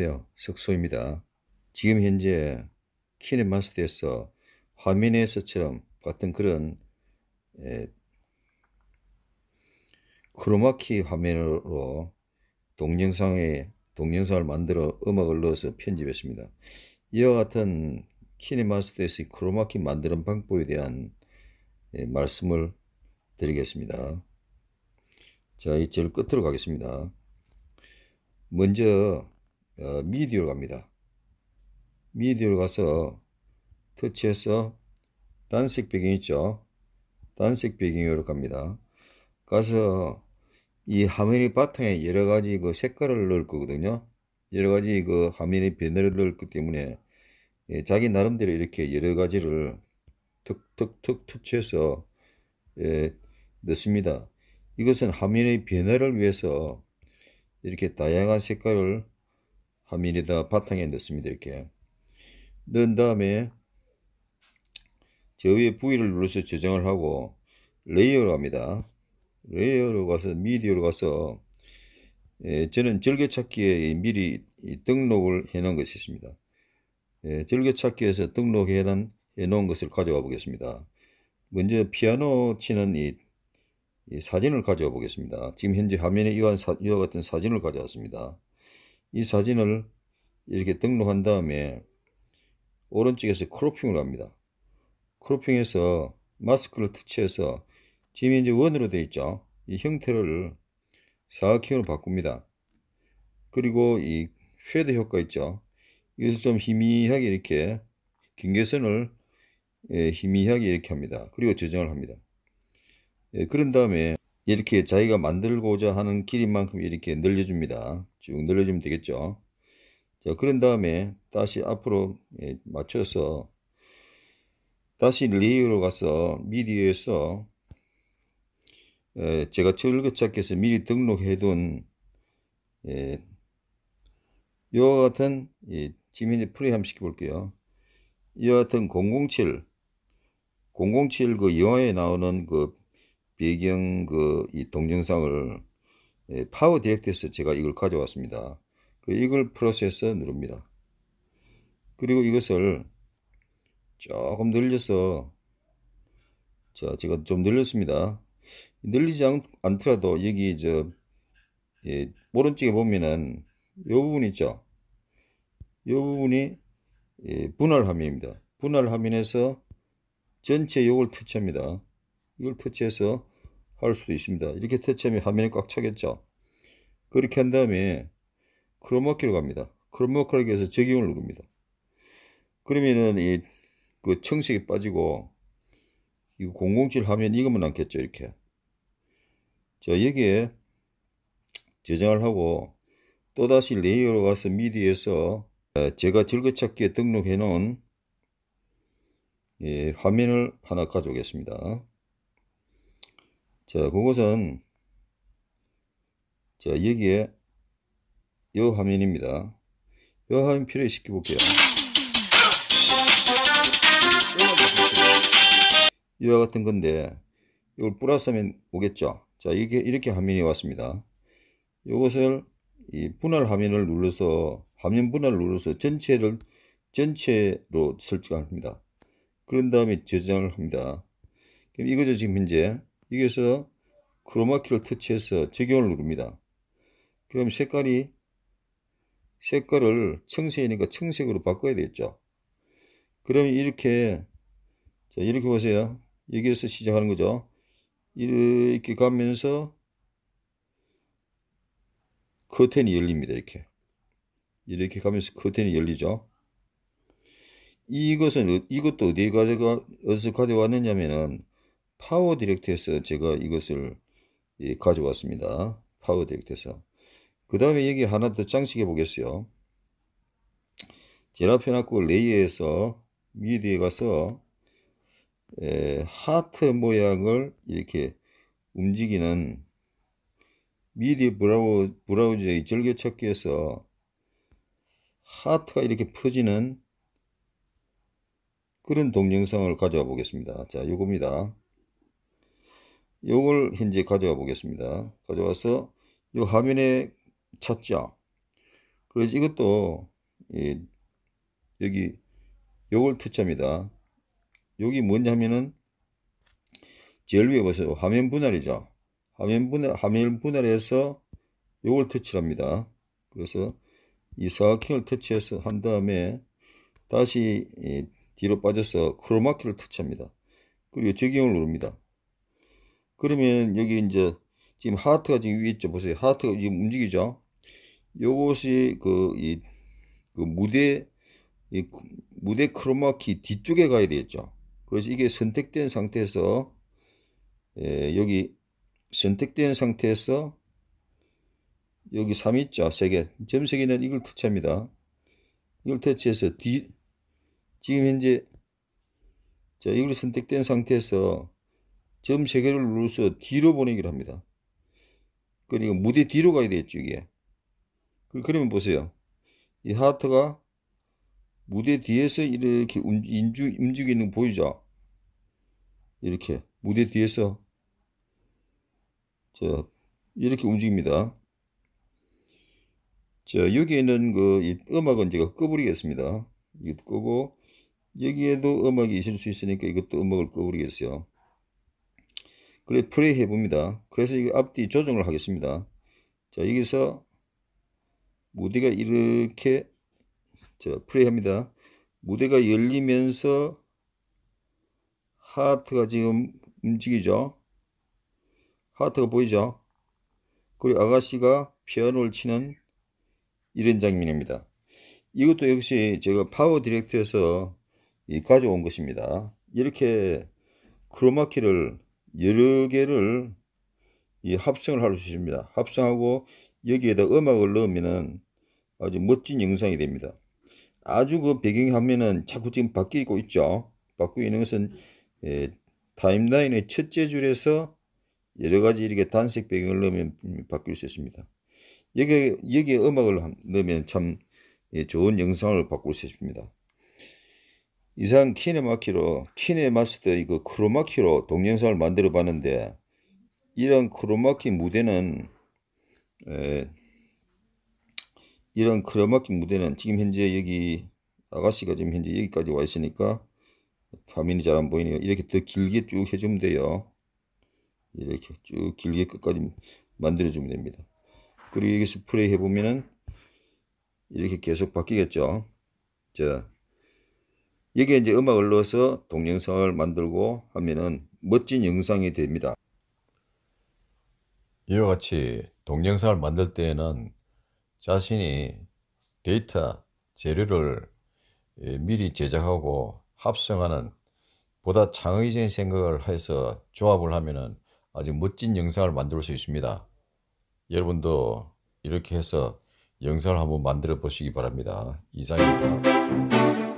안녕하세요. 석소입니다. 지금 현재 키네마스터에서 화면에서처럼 같은 그런 에, 크로마키 화면으로 동영상에 동영상을 만들어 음악을 넣어서 편집했습니다. 이와 같은 키네마스터에서 크로마키 만드는 방법에 대한 예, 말씀을 드리겠습니다. 자, 이제 끝으로 가겠습니다. 먼저 어, 미디어로 갑니다. 미디어로 가서 터치해서 단색 배경 있죠? 단색 배경으로 갑니다. 가서 이 화면의 바탕에 여러 가지 그 색깔을 넣을 거거든요. 여러 가지 그 화면의 변화를 넣을 것 때문에 예, 자기 나름대로 이렇게 여러 가지를 툭툭툭 터치해서 예, 넣습니다. 이것은 화면의 변화를 위해서 이렇게 다양한 색깔을 하민이다 바탕에 넣습니다. 이렇게 넣은 다음에 저 위에 부위를 눌러서 저장을 하고 레이어로 합니다. 레이어로 가서 미디어로 가서 예, 저는 절개찾기에 미리 등록을 해 놓은 것이 있습니다. 예, 절개찾기에서 등록해 놓은 것을 가져와 보겠습니다. 먼저 피아노 치는 이, 이 사진을 가져와 보겠습니다. 지금 현재 화면에 이와 같은 사진을 가져왔습니다. 이 사진을 이렇게 등록한 다음에 오른쪽에서 크로핑을 합니다. 크로핑에서 마스크를 터치해서 지금이 제 원으로 되어 있죠. 이 형태를 사각형으로 바꿉니다. 그리고 이 쉐드 효과 있죠. 이것을 좀 희미하게 이렇게 경계선을 예, 희미하게 이렇게 합니다. 그리고 저장을 합니다. 예, 그런 다음에 이렇게 자기가 만들고자 하는 길인만큼 이렇게 늘려줍니다. 쭉 늘려주면 되겠죠. 자, 그런 다음에 다시 앞으로 예, 맞춰서 다시 레이어로 가서 미디어에서 제가 즐거찾기에서 미리 등록해둔 이와 예, 같은 지금 현재 프레임 한번 시켜볼게요. 이와 같은 007 007 그 영화에 나오는 그 배경 그이 동영상을 예, 파워 디렉트에서 제가 이걸 가져왔습니다. 이걸 플러스해서 누릅니다. 그리고 이것을 조금 늘려서 자 제가 좀 늘렸습니다. 늘리지 않, 않더라도 여기 저 예, 오른쪽에 보면은 이 부분 있죠. 이 부분이 예, 분할 화면입니다. 분할 화면에서 전체 요걸 터치합니다. 이걸 터치해서 할 수도 있습니다. 이렇게 터치하면 화면이 꽉 차겠죠. 그렇게 한 다음에 크롬워키로 갑니다. 크로마키로 해서 적용을 누릅니다. 그러면은 이 그 청색이 빠지고 이007 화면 이것만 남겠죠 이렇게. 자 여기에 저장을 하고 또다시 레이어로 가서 미디에서 어, 제가 즐거찾기에 등록해 놓은 예, 화면을 하나 가져오겠습니다. 자, 그것은 자, 여기에 요 화면입니다. 요 화면 플레이 시켜 볼게요. 이와 같은 건데 이걸 플러스하면 오겠죠. 자, 이게 이렇게 화면이 왔습니다. 이것을 이 분할 화면을 눌러서 화면 분할을 눌러서 전체를 전체로 설정합니다. 그런 다음에 저장을 합니다. 그럼 이거죠 지금 현재 여기에서 크로마키를 터치해서 적용을 누릅니다. 그럼 색깔이 색깔을 청색이니까 청색으로 바꿔야 되겠죠. 그러면 이렇게 자 이렇게 보세요. 여기에서 시작하는 거죠. 이렇게 가면서 커튼이 열립니다. 이렇게 이렇게 가면서 커튼이 열리죠. 이것은 어, 이것도 어디에 가져가 어디서 가져왔느냐면은 파워 디렉트에서 제가 이것을 예, 가져왔습니다. 파워 디렉트에서. 그 다음에 여기 하나 더 장식해 보겠어요. 제라페나코 레이에서 미디에 가서 에, 하트 모양을 이렇게 움직이는 미디 브라우, 브라우저의 절개찾기에서 하트가 이렇게 퍼지는 그런 동영상을 가져와 보겠습니다. 자, 요겁니다. 이걸 현재 가져와 보겠습니다. 가져와서 이 화면에 찾자. 그래서 이것도 예, 여기 이걸 투자입니다. 여기 뭐냐면은 제일 위에 보세요. 화면 분할이죠. 화면 분할, 화면 분할해서 이걸 터치합니다. 그래서 이 사각형을 터치해서 한 다음에 다시 예, 뒤로 빠져서 크로마키를 터치합니다. 그리고 적용을 누릅니다. 그러면 여기 이제 지금 하트가 지금 위에 있죠. 보세요. 하트가 지금 움직이죠. 요것이 그, 이, 그 무대, 이 무대 크로마키 뒤쪽에 가야 되겠죠. 그래서 이게 선택된 상태에서, 예, 여기 선택된 상태에서 여기 3 있죠. 3개. 점 세개는 이걸 터치합니다. 이걸 터치해서 뒤, 지금 현재, 자, 이걸 선택된 상태에서 점세 개를 눌러서 뒤로 보내기를 합니다. 그러니까 무대 뒤로 가야 되겠죠, 이게. 그, 그러면 보세요. 이 하트가 무대 뒤에서 이렇게 움직, 움직이는 보이죠? 이렇게 무대 뒤에서 자 이렇게 움직입니다. 자 여기에 있는 그 음악은 제가 꺼버리겠습니다. 이것도 끄고 여기에도 음악이 있을 수 있으니까 이것도 음악을 꺼버리겠어요. 그래 플레이 해봅니다. 그래서 이 앞뒤 조정을 하겠습니다. 자 여기서 무대가 이렇게 자 플레이합니다. 무대가 열리면서 하트가 지금 움직이죠. 하트가 보이죠. 그리고 아가씨가 피아노를 치는 이런 장면입니다. 이것도 역시 제가 파워 디렉트에서 가져온 것입니다. 이렇게 크로마키를 여러 개를 이 합성을 하러 주십니다. 합성하고 여기에다 음악을 넣으면 아주 멋진 영상이 됩니다. 아주 그 배경 화면은 자꾸 지금 바뀌고 있죠. 바뀌는 것은 예, 타임라인의 첫째 줄에서 여러 가지 이렇게 단색 배경을 넣으면 바뀔 수 있습니다. 여기, 여기에 음악을 넣으면 참 예, 좋은 영상을 바꿀 수 있습니다. 이상 키네마키로 키네마스터 이거 크로마키로 동영상을 만들어 봤는데 이런 크로마키 무대는 에, 이런 크로마키 무대는 지금 현재 여기 아가씨가 지금 현재 여기까지 와 있으니까 화면이 잘 안 보이네요 이렇게 더 길게 쭉 해주면 돼요 이렇게 쭉 길게 끝까지 만들어 주면 됩니다 그리고 여기 스프레이 해보면은 이렇게 계속 바뀌겠죠 자 여기에 이제 음악을 넣어서 동영상을 만들고 하면은 멋진 영상이 됩니다. 이와 같이 동영상을 만들 때에는 자신이 데이터 재료를 예, 미리 제작하고 합성하는 보다 창의적인 생각을 해서 조합을 하면은 아주 멋진 영상을 만들 수 있습니다. 여러분도 이렇게 해서 영상을 한번 만들어 보시기 바랍니다. 이상입니다.